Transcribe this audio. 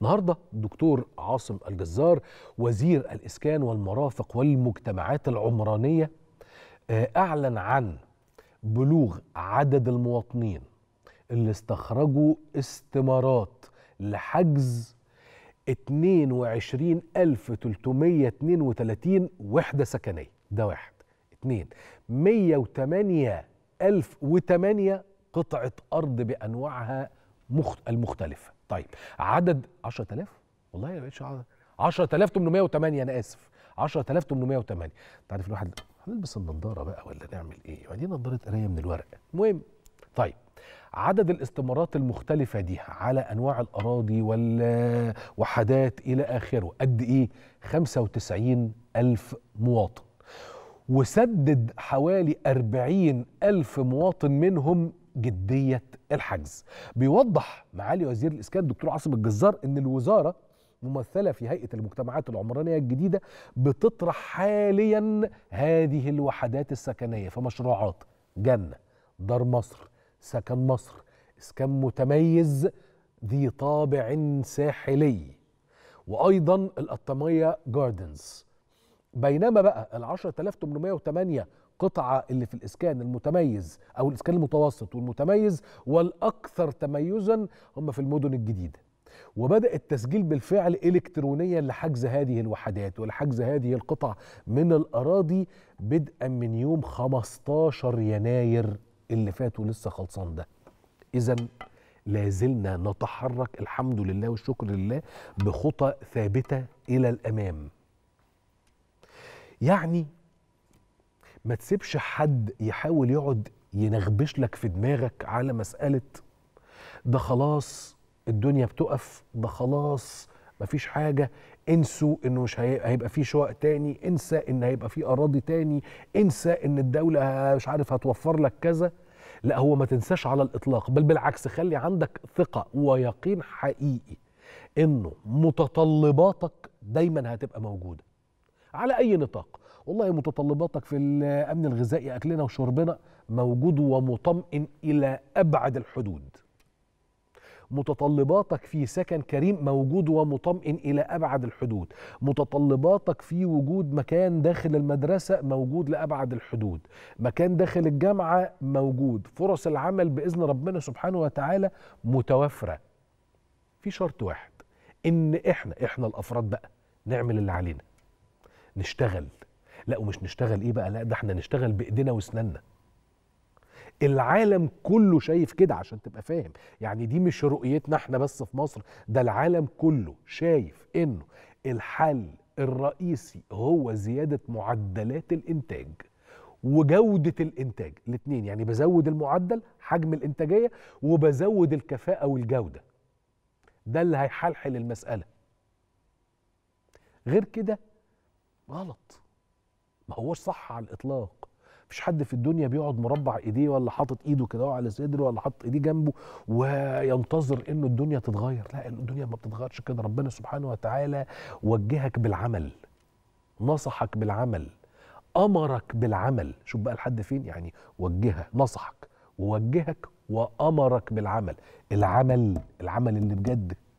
النهارده الدكتور عاصم الجزار وزير الاسكان والمرافق والمجتمعات العمرانيه آه، اعلن عن بلوغ عدد المواطنين اللي استخرجوا استمارات لحجز 22332 وحده سكنيه ده واحد اتنين 108 ألف قطعة أرض بأنواعها المختلفه طيب عدد 10000 والله يا بقتش 10808 انا اسف 10808 انت عارف الواحد هنلبس النضاره بقى ولا نعمل ايه ودي دي نضاره قرايه من الورق المهم طيب عدد الاستمارات المختلفة دي على أنواع الأراضي والوحدات إلى آخره قد إيه؟ 95 ألف مواطن وسدد حوالي 40 ألف مواطن منهم جديه الحجز. بيوضح معالي وزير الاسكان دكتور عاصم الجزار ان الوزاره ممثله في هيئه المجتمعات العمرانيه الجديده بتطرح حاليا هذه الوحدات السكنيه في مشروعات جنه دار مصر سكن مصر اسكان متميز ذي طابع ساحلي وايضا القطاميه جاردنز بينما بقى ال 10808 القطعه اللي في الاسكان المتميز او الاسكان المتوسط والمتميز والاكثر تميزا هم في المدن الجديده وبدا التسجيل بالفعل الكترونيا لحجز هذه الوحدات ولحجز هذه القطع من الاراضي بدءا من يوم 15 يناير اللي فات ولسه خلصان ده اذا لازلنا نتحرك الحمد لله والشكر لله بخطى ثابته الى الامام يعني ما تسيبش حد يحاول يقعد ينغبش لك في دماغك على مسألة ده خلاص الدنيا بتقف ده خلاص مفيش حاجة انسوا انه مش هيبقى في شقق تاني انسى ان هيبقى في اراضي تاني انسى ان الدولة مش عارف هتوفر لك كذا لا هو ما تنساش على الاطلاق بل بالعكس خلي عندك ثقة ويقين حقيقي انه متطلباتك دايما هتبقى موجوده على اي نطاق والله متطلباتك في الامن الغذائي اكلنا وشربنا موجود ومطمئن الى ابعد الحدود متطلباتك في سكن كريم موجود ومطمئن الى ابعد الحدود متطلباتك في وجود مكان داخل المدرسه موجود لابعد الحدود مكان داخل الجامعه موجود فرص العمل باذن ربنا سبحانه وتعالى متوفره في شرط واحد ان احنا احنا الافراد بقى نعمل اللي علينا نشتغل لا ومش نشتغل ايه بقى لا ده احنا نشتغل بايدينا واسناننا العالم كله شايف كده عشان تبقى فاهم يعني دي مش رؤيتنا احنا بس في مصر ده العالم كله شايف انه الحل الرئيسي هو زيادة معدلات الإنتاج وجودة الإنتاج الاتنين يعني بزود المعدل حجم الإنتاجية وبزود الكفاءة والجودة ده اللي هيحلحل المسألة غير كده غلط ما هوش صح على الاطلاق مفيش حد في الدنيا بيقعد مربع ايديه ولا حاطط ايده كده على صدره ولا حاطط ايديه جنبه وينتظر انه الدنيا تتغير لا الدنيا ما بتتغيرش كده ربنا سبحانه وتعالى وجهك بالعمل نصحك بالعمل امرك بالعمل شوف بقى لحد فين يعني وجهك نصحك ووجهك وامرك بالعمل العمل العمل اللي بجد